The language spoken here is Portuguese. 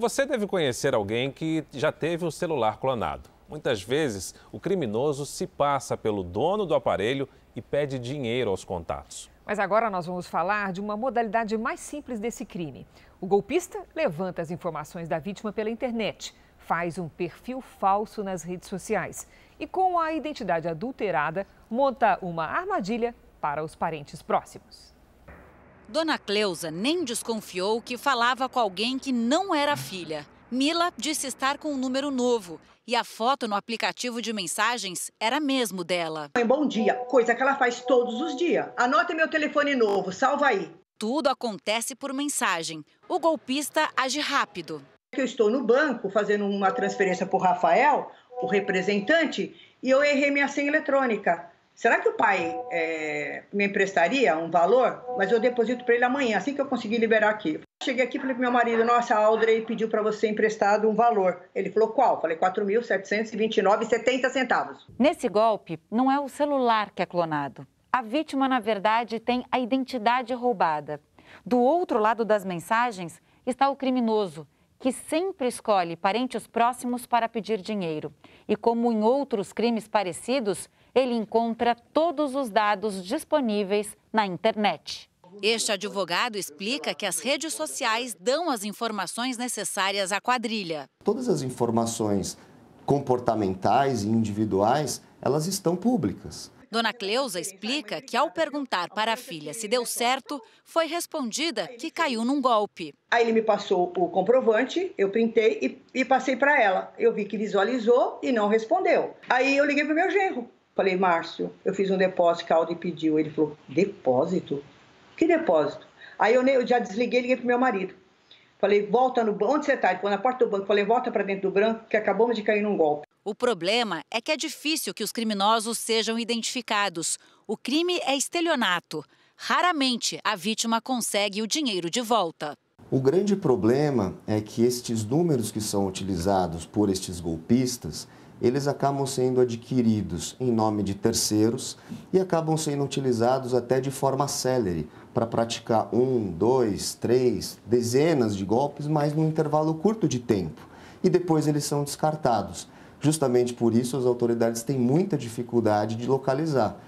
Você deve conhecer alguém que já teve o celular clonado. Muitas vezes, o criminoso se passa pelo dono do aparelho e pede dinheiro aos contatos. Mas agora nós vamos falar de uma modalidade mais simples desse crime. O golpista levanta as informações da vítima pela internet, faz um perfil falso nas redes sociais e, com a identidade adulterada, monta uma armadilha para os parentes próximos. Dona Cleusa nem desconfiou que falava com alguém que não era filha. Mila disse estar com um número novo e a foto no aplicativo de mensagens era mesmo dela. Mãe, bom dia, coisa que ela faz todos os dias. Anote meu telefone novo, salva aí. Tudo acontece por mensagem. O golpista age rápido. Eu estou no banco fazendo uma transferência para o Rafael, o representante, e eu errei minha senha eletrônica. Será que o pai é, me emprestaria um valor? Mas eu deposito para ele amanhã, assim que eu conseguir liberar aqui. Cheguei aqui e falei para meu marido: Nossa, a Audrey pediu para você emprestado um valor. Ele falou: Qual? Falei: 4.729,70 centavos. Nesse golpe, não é o celular que é clonado. A vítima, na verdade, tem a identidade roubada. Do outro lado das mensagens está o criminoso que sempre escolhe parentes próximos para pedir dinheiro. E como em outros crimes parecidos, ele encontra todos os dados disponíveis na internet. Este advogado explica que as redes sociais dão as informações necessárias à quadrilha. Todas as informações comportamentais e individuais, elas estão públicas. Dona Cleusa explica que, ao perguntar para a filha se deu certo, foi respondida que caiu num golpe. Aí ele me passou o comprovante, eu printei e, e passei para ela. Eu vi que visualizou e não respondeu. Aí eu liguei para o meu genro. Falei, Márcio, eu fiz um depósito que a pediu. Ele falou, depósito? Que depósito? Aí eu, eu já desliguei e liguei para meu marido. Falei, volta no banco. Onde você está? Ele falou, na porta do banco. Falei, volta para dentro do branco, que acabamos de cair num golpe. O problema é que é difícil que os criminosos sejam identificados. O crime é estelionato. Raramente a vítima consegue o dinheiro de volta. O grande problema é que estes números que são utilizados por estes golpistas, eles acabam sendo adquiridos em nome de terceiros e acabam sendo utilizados até de forma célere para praticar um, dois, três, dezenas de golpes, mas num intervalo curto de tempo. E depois eles são descartados. Justamente por isso, as autoridades têm muita dificuldade de localizar.